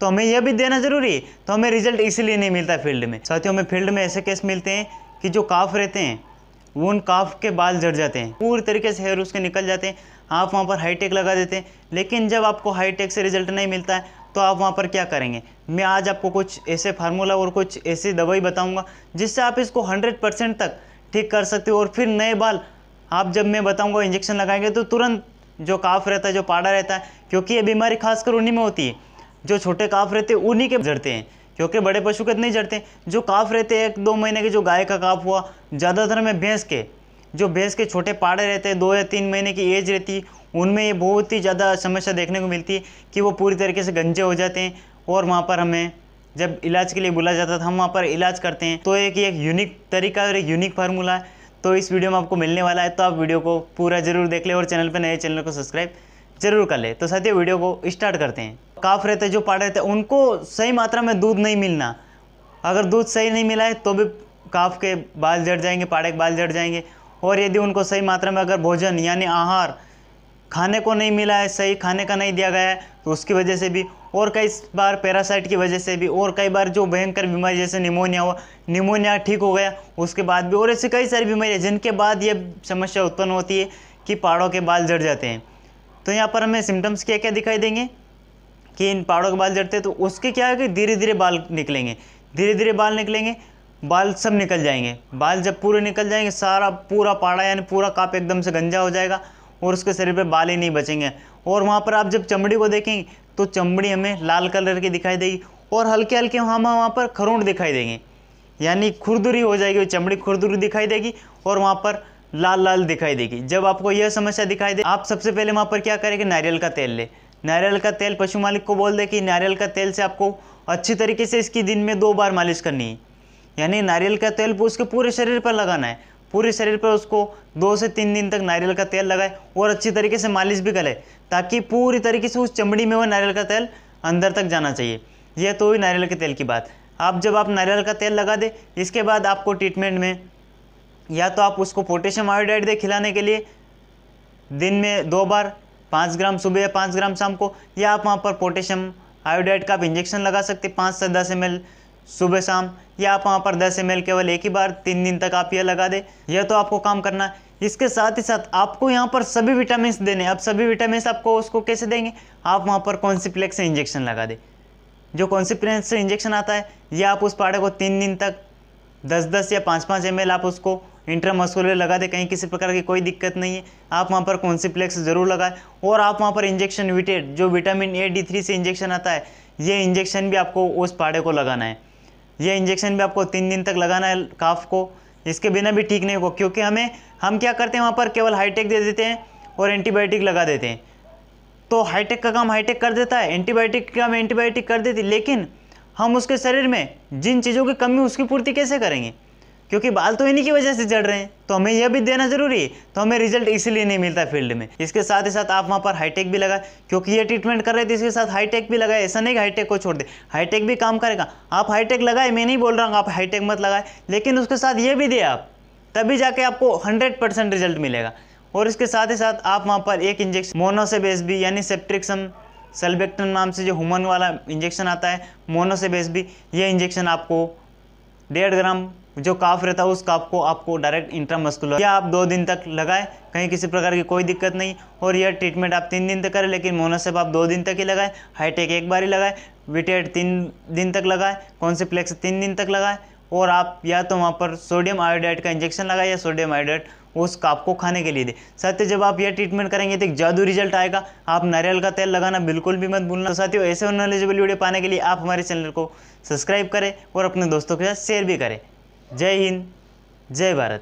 तो हमें यह भी देना ज़रूरी है तो हमें रिजल्ट इसीलिए नहीं मिलता फील्ड में साथियों हमें फील्ड में ऐसे केस मिलते हैं कि जो काफ रहते हैं वो उन काफ के बाल जड़ जाते हैं पूरी तरीके से हेयर उसके निकल जाते हैं आप वहाँ पर हाईटेक लगा देते हैं लेकिन जब आपको हाईटेक से रिजल्ट नहीं मिलता है तो आप वहाँ पर क्या करेंगे मैं आज आपको कुछ ऐसे फार्मूला और कुछ ऐसी दवाई बताऊँगा जिससे आप इसको हंड्रेड परसेंट तक ठीक कर सकते हो और फिर नए बाल आप जब मैं बताऊँगा इंजेक्शन लगाएंगे तो तुरंत जो काफ रहता है जो पाड़ा रहता है क्योंकि ये बीमारी खासकर उन्हीं में होती है जो छोटे काफ रहते हैं उन्हीं के जड़ते हैं क्योंकि बड़े पशु के नहीं जड़ते जो काफ रहते हैं एक दो महीने के जो गाय का काफ हुआ ज़्यादातर में भैंस के जो भैंस के छोटे पाड़े रहते हैं दो या तीन महीने की एज रहती है उनमें ये बहुत ही ज़्यादा समस्या देखने को मिलती है कि वो पूरी तरीके से गंजे हो जाते हैं और वहाँ पर हमें जब इलाज के लिए बुला जाता था हम वहाँ पर इलाज करते हैं तो एक एक यूनिक तरीका और एक यूनिक फार्मूला है तो इस वीडियो में आपको मिलने वाला है तो आप वीडियो को पूरा जरूर देख लें और चैनल पर नए चैनल को सब्सक्राइब जरूर कर लें तो ही वीडियो को स्टार्ट करते हैं काफ रहते जो पाड़ रहते उनको सही मात्रा में दूध नहीं मिलना अगर दूध सही नहीं मिला है तो भी काफ के बाल जड़ जाएंगे पाड़े के बाल जड़ जाएंगे और यदि उनको सही मात्रा में अगर भोजन यानी आहार खाने को नहीं मिला है सही खाने का नहीं दिया गया है तो उसकी वजह से भी और कई बार पैरासाइट की वजह से भी और कई बार जो भयंकर बीमारी जैसे निमोनिया हुआ निमोनिया ठीक हो गया उसके बाद भी और ऐसी कई सारी बीमारियाँ जिनके बाद ये समस्या उत्पन्न होती है कि पहाड़ों के बाल जड़ जाते हैं तो यहाँ पर हमें सिम्टम्स क्या क्या दिखाई देंगे कि इन पहाड़ों के बाल जड़ते तो उसके क्या है कि धीरे धीरे बाल निकलेंगे धीरे धीरे बाल निकलेंगे बाल सब निकल जाएंगे बाल जब पूरे निकल जाएंगे सारा पूरा पाड़ा यानी पूरा काप एकदम से गंजा हो जाएगा और उसके शरीर पर बाल ही नहीं बचेंगे और वहाँ पर आप जब चमड़ी को देखेंगे तो चमड़ी हमें लाल कलर की दिखाई देगी और हल्के हल्के वहाँ वहाँ पर खरूट दिखाई देंगे यानी खुरदुरी हो जाएगी चमड़ी खुरदुरी दिखाई देगी और वहाँ पर लाल लाल दिखाई देगी जब आपको यह समस्या दिखाई दे आप सबसे पहले वहाँ पर क्या करेंगे नारियल का तेल ले नारियल का तेल पशु मालिक को बोल दे कि नारियल का तेल से आपको अच्छी तरीके से इसकी दिन में दो बार मालिश करनी है यानी नारियल का तेल उसके पूरे शरीर पर लगाना है पूरे शरीर पर उसको दो से तीन दिन तक नारियल का तेल लगाए और अच्छी तरीके से मालिश भी करे ताकि पूरी तरीके से उस चमड़ी में वह नारियल का तेल अंदर तक जाना चाहिए यह तो हुई नारियल के तेल की बात आप जब आप नारियल का तेल लगा दें इसके बाद आपको ट्रीटमेंट में या तो आप उसको पोटेशियम आयोडाइड दे खिलाने के लिए दिन में दो बार पाँच ग्राम सुबह या पाँच ग्राम शाम को या आप वहाँ पर पोटेशियम आयोडाइड का आप इंजेक्शन लगा सकते हैं पाँच से दस एम सुबह शाम या आप वहाँ पर दस एम केवल एक ही बार तीन दिन तक आप यह लगा दें यह तो आपको काम करना है इसके साथ ही साथ आपको यहाँ पर सभी विटामिन देने अब सभी विटामिन आपको उसको कैसे देंगे आप वहाँ पर कॉन्सीप्लेक्स से इंजेक्शन लगा दें जो कॉन्सीप्लेक्स से इंजेक्शन आता है यह आप उस पाड़े को तीन दिन तक दस दस या पाँच पाँच एम आप उसको इंट्रामस्कुलर लगा दे कहीं किसी प्रकार की कोई दिक्कत नहीं है आप वहाँ पर कॉन्सीप्लेक्स ज़रूर लगाएं और आप वहाँ पर इंजेक्शन विटेड जो विटामिन ए डी थ्री से इंजेक्शन आता है ये इंजेक्शन भी आपको उस पाड़े को लगाना है ये इंजेक्शन भी आपको तीन दिन तक लगाना है काफ को इसके बिना भी ठीक नहीं होगा क्योंकि हमें हम क्या करते हैं वहाँ पर केवल हाईटेक दे देते हैं और एंटीबायोटिक लगा देते हैं तो हाईटेक का काम हाईटेक कर देता है एंटीबायोटिक का काम एंटीबायोटिक कर देती लेकिन हम उसके शरीर में जिन चीज़ों की कमी उसकी पूर्ति कैसे करेंगे क्योंकि बाल तो इन्हीं की वजह से जड़ रहे हैं तो हमें यह भी देना ज़रूरी है तो हमें रिजल्ट इसीलिए नहीं मिलता फील्ड में इसके साथ ही साथ आप वहाँ पर हाईटेक भी लगाए क्योंकि ये ट्रीटमेंट कर रहे थे इसके साथ हाईटेक भी लगाए ऐसा नहीं कि हाईटेक को छोड़ दे हाईटेक भी काम करेगा आप हाईटेक लगाए मैं नहीं बोल रहा हूँ आप हाईटेक मत लगाए लेकिन उसके साथ ये भी दे आप तभी जाके आपको हंड्रेड परसेंट रिजल्ट मिलेगा और इसके साथ ही साथ आप वहाँ पर एक इंजेक्शन मोनोसेबेस भी यानी सेप्ट्रिक्सम सल्बेक्टन नाम से जो हुमन वाला इंजेक्शन आता है मोनोसेबेस भी ये इंजेक्शन आपको डेढ़ ग्राम जो काफ रहता है उस काफ को आपको डायरेक्ट इंट्रामस्कुलर या आप दो दिन तक लगाएं कहीं किसी प्रकार की कोई दिक्कत नहीं और यह ट्रीटमेंट आप तीन दिन तक करें लेकिन मोनोसेप आप दो दिन तक ही लगाएं हाईटेक एक बार ही लगाएं विटेड तीन दिन तक लगाएं कॉन्सिप्लेक्स तीन दिन तक लगाएं और आप या तो वहाँ पर सोडियम आयोडाइड का इंजेक्शन लगाएं या सोडियम आयोडाइड उस काप को खाने के लिए दे साथियों जब आप यह ट्रीटमेंट करेंगे तो एक जादू रिजल्ट आएगा आप नारियल का तेल लगाना बिल्कुल भी मत भूलना तो साथियों ऐसे नॉलेजेबल वीडियो पाने के लिए आप हमारे चैनल को सब्सक्राइब करें और अपने दोस्तों के साथ शेयर भी करें जय हिंद जय भारत